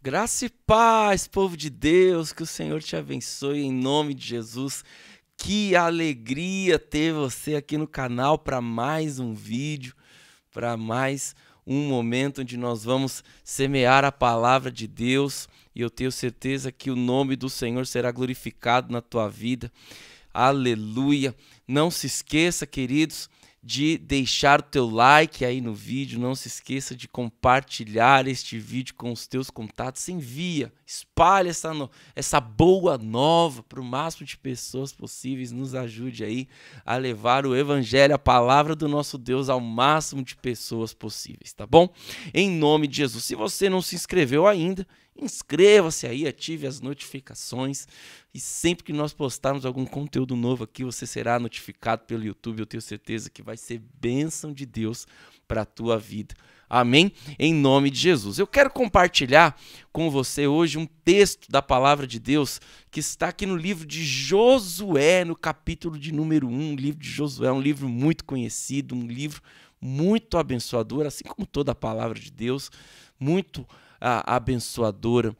Graça e paz, povo de Deus, que o Senhor te abençoe em nome de Jesus. Que alegria ter você aqui no canal para mais um vídeo, para mais um momento onde nós vamos semear a palavra de Deus e eu tenho certeza que o nome do Senhor será glorificado na tua vida. Aleluia! Não se esqueça, queridos, de deixar o teu like aí no vídeo, não se esqueça de compartilhar este vídeo com os teus contatos, envia, espalhe essa, no... essa boa nova para o máximo de pessoas possíveis, nos ajude aí a levar o evangelho, a palavra do nosso Deus ao máximo de pessoas possíveis, tá bom? Em nome de Jesus. Se você não se inscreveu ainda, Inscreva-se aí, ative as notificações e sempre que nós postarmos algum conteúdo novo aqui, você será notificado pelo YouTube. Eu tenho certeza que vai ser bênção de Deus para a tua vida. Amém? Em nome de Jesus. Eu quero compartilhar com você hoje um texto da palavra de Deus que está aqui no livro de Josué, no capítulo de número 1. O livro de Josué é um livro muito conhecido, um livro muito abençoador, assim como toda a palavra de Deus, muito abençoador a, abençoadora.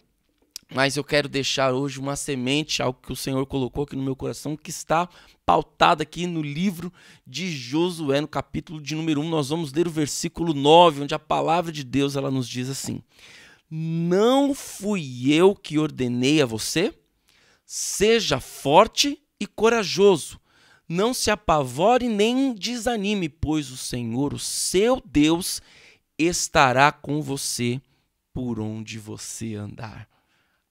Mas eu quero deixar hoje uma semente, algo que o Senhor colocou aqui no meu coração, que está pautada aqui no livro de Josué, no capítulo de número 1. Nós vamos ler o versículo 9, onde a palavra de Deus ela nos diz assim: Não fui eu que ordenei a você? Seja forte e corajoso. Não se apavore nem desanime, pois o Senhor, o seu Deus, estará com você por onde você andar.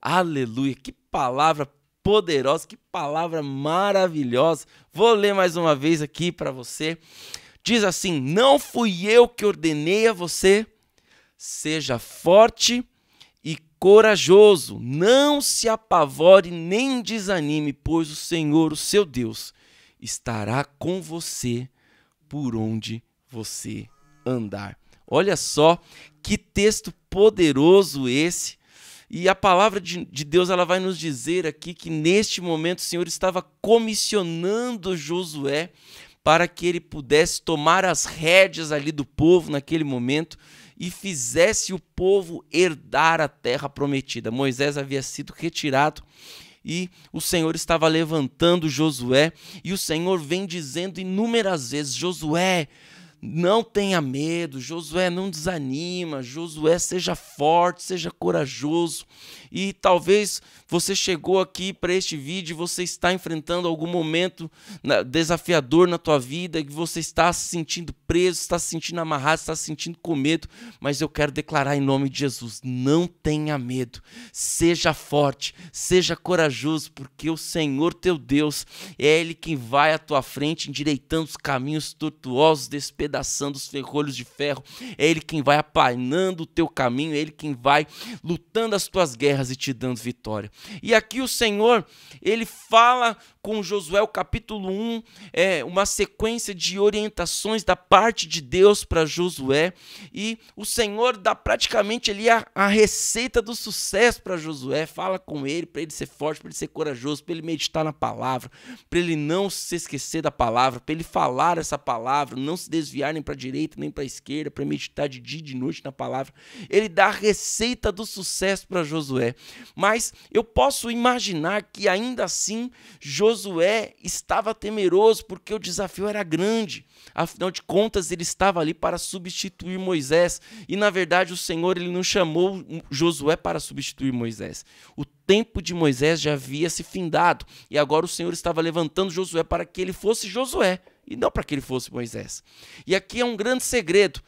Aleluia! Que palavra poderosa, que palavra maravilhosa. Vou ler mais uma vez aqui para você. Diz assim: Não fui eu que ordenei a você, seja forte e corajoso, não se apavore nem desanime, pois o Senhor, o seu Deus, estará com você por onde você andar. Olha só texto poderoso esse. E a palavra de, de, Deus ela vai nos dizer aqui que neste momento o Senhor estava comissionando Josué para que ele pudesse tomar as rédeas ali do povo naquele momento e fizesse o povo herdar a terra prometida. Moisés havia sido retirado e o Senhor estava levantando Josué e o Senhor vem dizendo inúmeras vezes: Josué, não tenha medo, Josué, não desanima, Josué, seja forte, seja corajoso. E talvez você chegou aqui para este vídeo e você está enfrentando algum momento né, desafiador na tua vida, que você está se sentindo preso, está se sentindo amarrado, está se sentindo com medo, mas eu quero declarar em nome de Jesus, não tenha medo. Seja forte, seja corajoso, porque o Senhor teu Deus é ele quem vai à tua frente endireitando os caminhos tortuosos desse despedaçando os ferrolhos de ferro, é Ele quem vai aplainando o teu caminho, é Ele quem vai lutando as tuas guerras e te dando vitória. E aqui o Senhor, Ele fala com Josué, o capítulo 1, é uma sequência de orientações da parte de Deus para Josué, e o Senhor dá praticamente ali a, a receita do sucesso para Josué, fala com ele, para ele ser forte, para ele ser corajoso, para ele meditar na palavra, para ele não se esquecer da palavra, para ele falar essa palavra, não se desviar desviar nem para a direita, nem para a esquerda, para meditar de dia e de noite na palavra. Ele dá a receita do sucesso para Josué. Mas eu posso imaginar que ainda assim Josué estava temeroso porque o desafio era grande. Afinal de contas, ele estava ali para substituir Moisés. E na verdade, o Senhor ele não chamou Josué para substituir Moisés. O tempo de Moisés já havia se findado. E agora o Senhor estava levantando Josué para que ele fosse Josué e não para que ele fosse Moisés. E aqui é um grande segredo.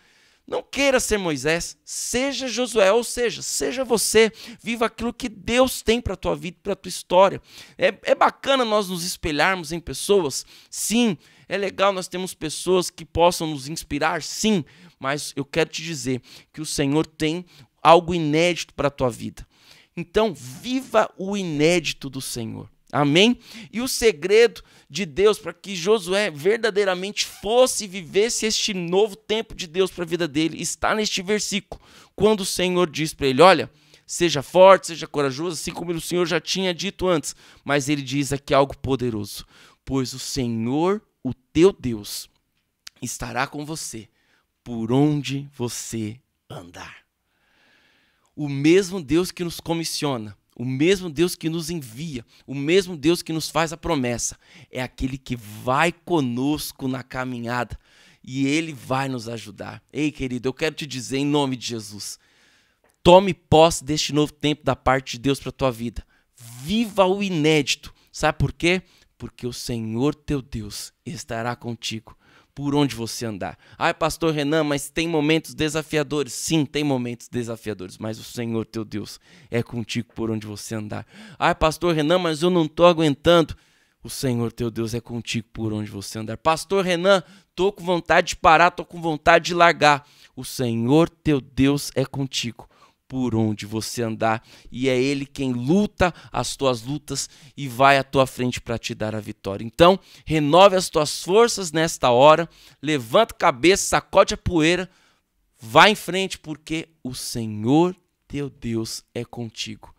Não queira ser Moisés, seja Josué, ou seja, seja você, viva aquilo que Deus tem para a tua vida, para a tua história. É, é bacana nós nos espelharmos em pessoas, sim, é legal nós temos pessoas que possam nos inspirar, sim, mas eu quero te dizer que o Senhor tem algo inédito para a tua vida. Então, viva o inédito do Senhor. Amém? E o segredo de Deus para que Josué verdadeiramente fosse e vivesse este novo tempo de Deus para a vida dele está neste versículo, quando o Senhor diz para ele: Olha, seja forte, seja corajoso, assim como o Senhor já tinha dito antes, mas ele diz aqui algo poderoso: Pois o Senhor, o teu Deus, estará com você por onde você andar. O mesmo Deus que nos comissiona o mesmo Deus que nos envia, o mesmo Deus que nos faz a promessa, é aquele que vai conosco na caminhada e ele vai nos ajudar. Ei, querido, eu quero te dizer em nome de Jesus: tome posse deste novo tempo da parte de Deus para a tua vida. Viva o inédito. Sabe por quê? Porque o Senhor teu Deus estará contigo por onde você andar. Ai, pastor Renan, mas tem momentos desafiadores. Sim, tem momentos desafiadores, mas o Senhor teu Deus é contigo por onde você andar. Ai, pastor Renan, mas eu não tô aguentando. O Senhor teu Deus é contigo por onde você andar. Pastor Renan, tô com vontade de parar, tô com vontade de largar. O Senhor teu Deus é contigo por onde você andar, e é Ele quem luta as tuas lutas e vai à tua frente para te dar a vitória. Então, renove as tuas forças nesta hora, levanta a cabeça, sacode a poeira, vá em frente, porque o Senhor teu Deus é contigo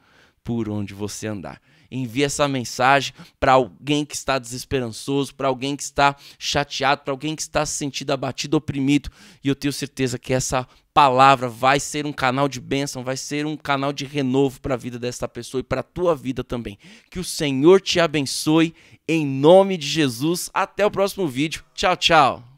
por onde você andar. Envie essa mensagem para alguém que está desesperançoso, para alguém que está chateado, para alguém que está se sentindo abatido, oprimido. E eu tenho certeza que essa palavra vai ser um canal de bênção, vai ser um canal de renovo para a vida desta pessoa e para a tua vida também. Que o Senhor te abençoe em nome de Jesus. Até o próximo vídeo. Tchau, tchau.